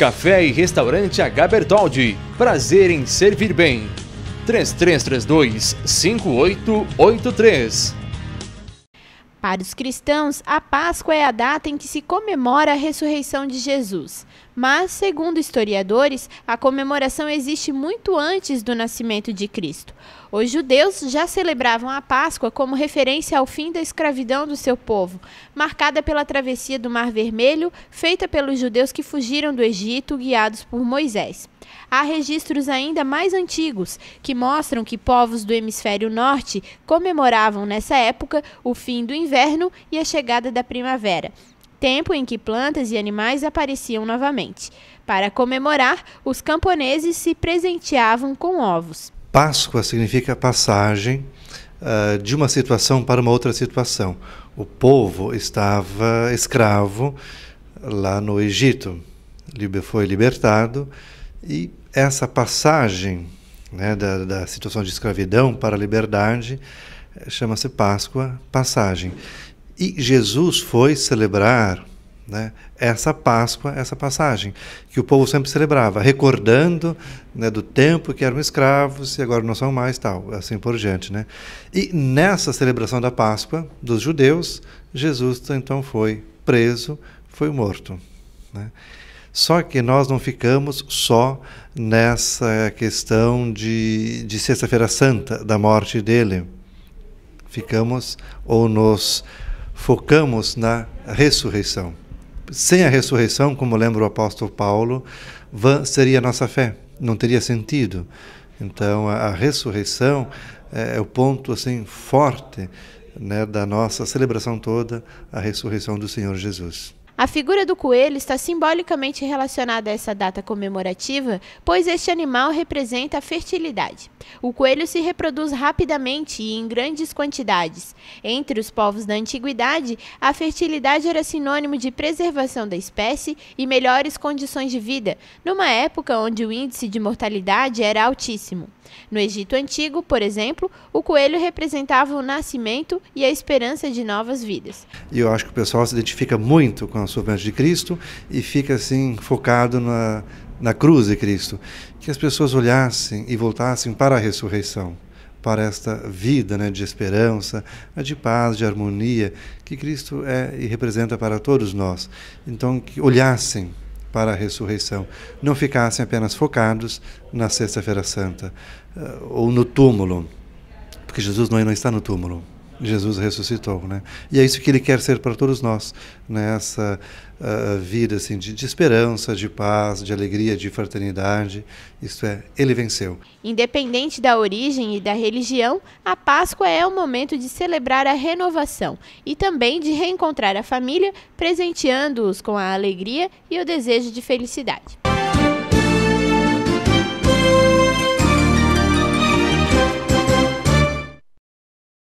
Café e Restaurante H. Bertoldi. Prazer em servir bem. 3332 5883. Para os cristãos, a Páscoa é a data em que se comemora a ressurreição de Jesus. Mas, segundo historiadores, a comemoração existe muito antes do nascimento de Cristo. Os judeus já celebravam a Páscoa como referência ao fim da escravidão do seu povo, marcada pela travessia do Mar Vermelho, feita pelos judeus que fugiram do Egito, guiados por Moisés. Há registros ainda mais antigos que mostram que povos do hemisfério norte comemoravam nessa época o fim do inverno e a chegada da primavera, tempo em que plantas e animais apareciam novamente. Para comemorar, os camponeses se presenteavam com ovos. Páscoa significa passagem uh, de uma situação para uma outra situação. O povo estava escravo lá no Egito, foi libertado e essa passagem né, da, da situação de escravidão para a liberdade eh, chama-se Páscoa, passagem. E Jesus foi celebrar né, essa Páscoa, essa passagem, que o povo sempre celebrava, recordando né, do tempo que eram escravos e agora não são mais, tal, assim por diante. Né? E nessa celebração da Páscoa dos judeus, Jesus então foi preso, foi morto. Né? Só que nós não ficamos só nessa questão de, de Sexta-feira Santa, da morte dele. Ficamos ou nos focamos na ressurreição. Sem a ressurreição, como lembra o apóstolo Paulo, seria a nossa fé, não teria sentido. Então, a, a ressurreição é, é, o ponto assim forte né, da nossa celebração toda, a ressurreição do Senhor Jesus. A figura do coelho está simbolicamente relacionada a essa data comemorativa, pois este animal representa a fertilidade. O coelho se reproduz rapidamente e em grandes quantidades. Entre os povos da antiguidade, a fertilidade era sinônimo de preservação da espécie e melhores condições de vida, numa época onde o índice de mortalidade era altíssimo. No Egito Antigo, por exemplo, o coelho representava o nascimento e a esperança de novas vidas. E eu acho que o pessoal se identifica muito com a Sobrante de Cristo e fica assim focado na, na cruz de Cristo. Que as pessoas olhassem e voltassem para a ressurreição, para esta vida né, de esperança, né, de paz, de harmonia, que Cristo é e representa para todos nós. Então, que olhassem para a ressurreição, não ficassem apenas focados na Sexta-feira Santa eh, ou no túmulo, porque Jesus não está no túmulo. Jesus ressuscitou, né? E é isso que ele quer ser para todos nós, né? uh, vida assim de, de, esperança, de paz, de alegria, de fraternidade. Isso é, ele venceu. Independente da origem e da religião, a Páscoa é o momento de celebrar a renovação e também de reencontrar a família, presenteando-os com a alegria e o desejo de felicidade.